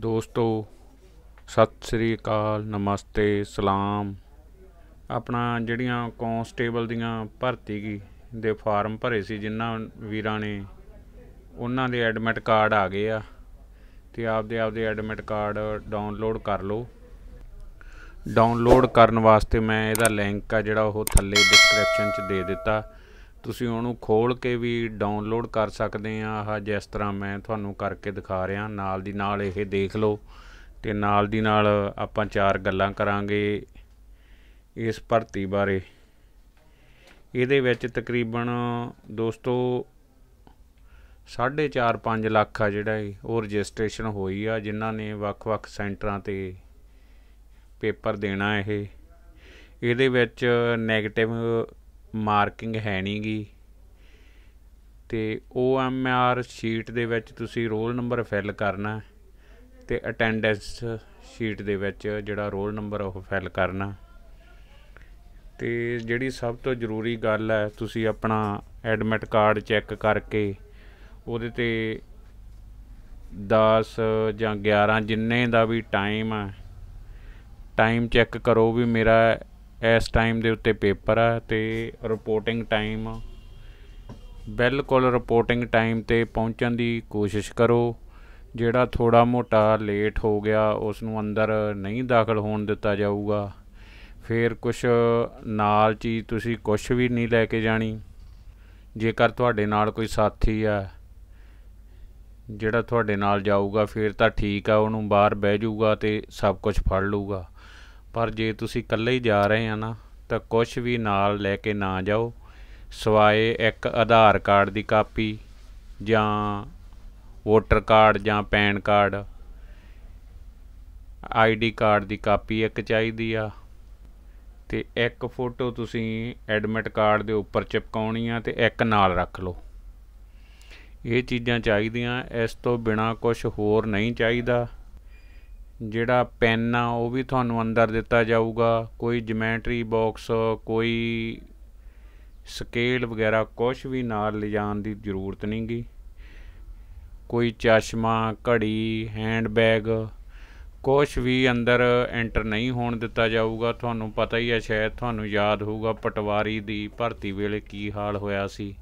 ਦੋਸਤੋ ਸਤਿ ਸ੍ਰੀ ਅਕਾਲ ਨਮਸਤੇ ਸਲਾਮ ਆਪਣਾ ਜਿਹੜੀਆਂ ਕਾਂਸਟੇਬਲ ਦੀਆਂ ਭਰਤੀ ਕੀ ਦੇ ਫਾਰਮ ਭਰੇ ਸੀ ਜਿਨ੍ਹਾਂ ਵੀਰਾਂ ਨੇ ਉਹਨਾਂ ਦੇ ਐਡਮਿਟ ਕਾਰਡ ਆ ਗਏ ਆ ਤੇ ਆਪਦੇ ਆਪਦੇ ਐਡਮਿਟ ਕਾਰਡ ਡਾਊਨਲੋਡ ਕਰ ਲਓ ਡਾਊਨਲੋਡ ਕਰਨ ਵਾਸਤੇ ਮੈਂ ਇਹਦਾ ਲਿੰਕ ਆ ਜਿਹੜਾ ਉਹ ਥੱਲੇ ਡਿਸਕ੍ਰਿਪਸ਼ਨ 'ਚ ਦੇ ਦਿੱਤਾ ਤੁਸੀਂ ਉਹਨੂੰ ਖੋਲ ਕੇ ਵੀ ਡਾਊਨਲੋਡ ਕਰ ਸਕਦੇ ਆ ਆਹ ਜਿਸ ਤਰ੍ਹਾਂ ਮੈਂ ਤੁਹਾਨੂੰ ਕਰਕੇ ਦਿਖਾ ਰਿਹਾ ਨਾਲ ਦੀ ਨਾਲ ਇਹ ਦੇਖ ਲਓ ਤੇ ਨਾਲ ਦੀ ਨਾਲ ਆਪਾਂ ਚਾਰ ਗੱਲਾਂ ਕਰਾਂਗੇ ਇਸ ਭਰਤੀ ਬਾਰੇ ਇਹਦੇ ਵਿੱਚ ਤਕਰੀਬਨ ਦੋਸਤੋ 4.5 ਲੱਖ ਆ ਜਿਹੜਾ ਇਹ ਉਹ ਰਜਿਸਟ੍ਰੇਸ਼ਨ ਹੋਈ ਆ ਜਿਨ੍ਹਾਂ ਨੇ ਵੱਖ-ਵੱਖ ਸੈਂਟਰਾਂ ਤੇ ਪੇਪਰ ਦੇਣਾ ਇਹ ਇਹਦੇ ਵਿੱਚ 네ਗੇਟਿਵ ਮਾਰਕਿੰਗ ਹੈ ਨਹੀਂਗੀ ਤੇ ਓ ਐਮ ਆਰ ਸ਼ੀਟ ਦੇ ਵਿੱਚ ਤੁਸੀਂ ਰੋਲ ਨੰਬਰ ਫਿਲ ਕਰਨਾ ਤੇ ਅਟੈਂਡੈਂਸ ਸ਼ੀਟ ਦੇ ਵਿੱਚ ਜਿਹੜਾ ਰੋਲ ਨੰਬਰ ਉਹ ਫਿਲ ਕਰਨਾ ਤੇ ਜਿਹੜੀ ਸਭ ਤੋਂ ਜ਼ਰੂਰੀ ਗੱਲ ਹੈ ਤੁਸੀਂ ਆਪਣਾ ਐਡਮਿਟ ਕਾਰਡ ਚੈੱਕ ਕਰਕੇ ਉਹਦੇ ਤੇ 10 ਜਾਂ 11 ਜਿੰਨੇ ਦਾ ਵੀ ਟਾਈਮ ਹੈ ਟਾਈਮ ਚੈੱਕ ਕਰੋ ਵੀ ਮੇਰਾ ਇਸ ਟਾਈਮ ਦੇ ਉੱਤੇ ਪੇਪਰ ਆ ਤੇ ਰਿਪੋਰਟਿੰਗ ਟਾਈਮ ਬਿਲਕੁਲ ਰਿਪੋਰਟਿੰਗ ਟਾਈਮ ਤੇ ਪਹੁੰਚਣ ਦੀ ਕੋਸ਼ਿਸ਼ ਕਰੋ ਜਿਹੜਾ ਥੋੜਾ ਮੋਟਾ ਲੇਟ ਹੋ ਗਿਆ ਉਸ ਨੂੰ ਅੰਦਰ ਨਹੀਂ ਦਾਖਲ ਹੋਣ ਦਿੱਤਾ ਜਾਊਗਾ ਫਿਰ ਕੁਝ ਨਾਲ ਚੀਜ਼ ਤੁਸੀਂ ਕੁਝ ਵੀ ਨਹੀਂ ਲੈ ਕੇ ਜਾਣੀ ਜੇਕਰ ਤੁਹਾਡੇ ਨਾਲ ਕੋਈ ਸਾਥੀ ਆ ਜਿਹੜਾ ਤੁਹਾਡੇ ਨਾਲ ਜਾਊਗਾ ਫਿਰ ਤਾਂ ਠੀਕ ਆ ਉਹਨੂੰ ਬਾਹਰ ਬਹਿ ਜਾਊਗਾ ਤੇ ਸਭ ਕੁਝ ਫੜ ਲਊਗਾ ਪਰ ਜੇ ਤੁਸੀਂ ਇਕੱਲੇ ਹੀ ਜਾ ਰਹੇ ਆ ਨਾ ਤਾਂ ਕੁਝ ਵੀ ਨਾਲ ਲੈ ਕੇ ਨਾ ਜਾਓ ਸਵਾਏ ਇੱਕ ਆਧਾਰ ਕਾਰਡ ਦੀ ਕਾਪੀ ਜਾਂ ਵੋਟਰ ਕਾਰਡ ਜਾਂ ਪੈਨ ਕਾਰਡ ਆਈਡੀ ਕਾਰਡ ਦੀ ਕਾਪੀ ਇੱਕ ਚਾਹੀਦੀ ਆ ਤੇ ਇੱਕ ਫੋਟੋ ਤੁਸੀਂ ਐਡਮਿਟ ਕਾਰਡ ਦੇ ਉੱਪਰ ਚਿਪਕਾਉਣੀ ਆ ਤੇ ਇੱਕ ਨਾਲ ਰੱਖ ਲਓ ਇਹ ਚੀਜ਼ਾਂ ਚਾਹੀਦੀਆਂ ਇਸ ਤੋਂ ਬਿਨਾ ਕੁਝ ਹੋਰ ਨਹੀਂ ਚਾਹੀਦਾ ਜਿਹੜਾ ਪੈਨ ਆ ਉਹ ਵੀ ਤੁਹਾਨੂੰ ਅੰਦਰ ਦਿੱਤਾ ਜਾਊਗਾ ਕੋਈ ਜਿਓਮੈਟਰੀ ਬਾਕਸ ਕੋਈ ਸਕੇਲ ਵਗੈਰਾ ਕੁਝ ਵੀ ਨਾਲ ਲਿਜਾਣ ਦੀ ਜ਼ਰੂਰਤ ਨਹੀਂਗੀ ਕੋਈ ਚਸ਼ਮਾ ਘੜੀ ਹੈਂਡ ਬੈਗ ਕੁਝ ਵੀ ਅੰਦਰ ਐਂਟਰ ਨਹੀਂ ਹੋਣ ਦਿੱਤਾ ਜਾਊਗਾ ਤੁਹਾਨੂੰ ਪਤਾ ਹੀ ਹੈ ਸ਼ਾਇਦ ਤੁਹਾਨੂੰ ਯਾਦ ਹੋਊਗਾ ਪਟਵਾਰੀ ਦੀ ਭਰਤੀ ਵੇਲੇ ਕੀ ਹਾਲ ਹੋਇਆ ਸੀ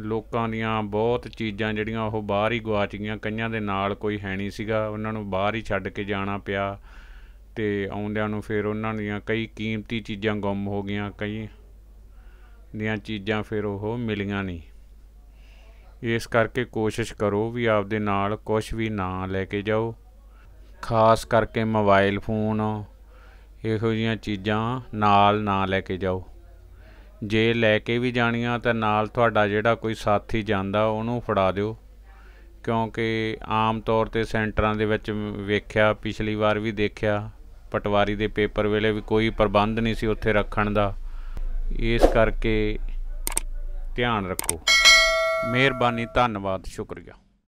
ਲੋਕਾਂ ਦੀਆਂ ਬਹੁਤ ਚੀਜ਼ਾਂ ਜਿਹੜੀਆਂ ਉਹ ਬਾਹਰ ਹੀ ਗਵਾਚ ਗਈਆਂ ਕਈਆਂ ਦੇ ਨਾਲ ਕੋਈ ਹੈ ਨਹੀਂ ਸੀਗਾ ਉਹਨਾਂ ਨੂੰ ਬਾਹਰ ਹੀ ਛੱਡ ਕੇ ਜਾਣਾ ਪਿਆ ਤੇ ਆਉਂਦਿਆਂ ਨੂੰ ਫਿਰ ਉਹਨਾਂ ਦੀਆਂ ਕਈ ਕੀਮਤੀ ਚੀਜ਼ਾਂ ਗੁੰਮ ਹੋ ਗਈਆਂ ਕਈ ਦੀਆਂ ਚੀਜ਼ਾਂ ਫਿਰ ਉਹ ਮਿਲੀਆਂ ਨਹੀਂ ਇਸ ਕਰਕੇ ਕੋਸ਼ਿਸ਼ ਕਰੋ ਵੀ ਆਪਦੇ ਨਾਲ ਕੁਝ ਵੀ ਨਾ ਲੈ ਕੇ ਜਾਓ ਖਾਸ ਕਰਕੇ ਮੋਬਾਈਲ ਫੋਨ ਇਹੋ ਜੀਆਂ ਚੀਜ਼ਾਂ ਨਾਲ ਨਾ ਲੈ ਕੇ ਜਾਓ ਜੇ ਲੈ ਕੇ ਵੀ ਜਾਣੀਆਂ ਤਾਂ ਨਾਲ ਤੁਹਾਡਾ ਜਿਹੜਾ ਕੋਈ ਸਾਥੀ ਜਾਂਦਾ ਉਹਨੂੰ ਫੜਾ ਦਿਓ ਕਿਉਂਕਿ ਆਮ ਤੌਰ ਤੇ ਸੈਂਟਰਾਂ ਦੇ ਵਿੱਚ ਵੇਖਿਆ ਪਿਛਲੀ ਵਾਰ ਵੀ ਦੇਖਿਆ ਪਟਵਾਰੀ ਦੇ ਪੇਪਰ ਵੇਲੇ ਵੀ ਕੋਈ ਪ੍ਰਬੰਧ ਨਹੀਂ ਸੀ ਉੱਥੇ ਰੱਖਣ ਦਾ ਇਸ ਕਰਕੇ ਧਿਆਨ ਰੱਖੋ ਮਿਹਰਬਾਨੀ ਧੰਨਵਾਦ ਸ਼ੁਕਰੀਆ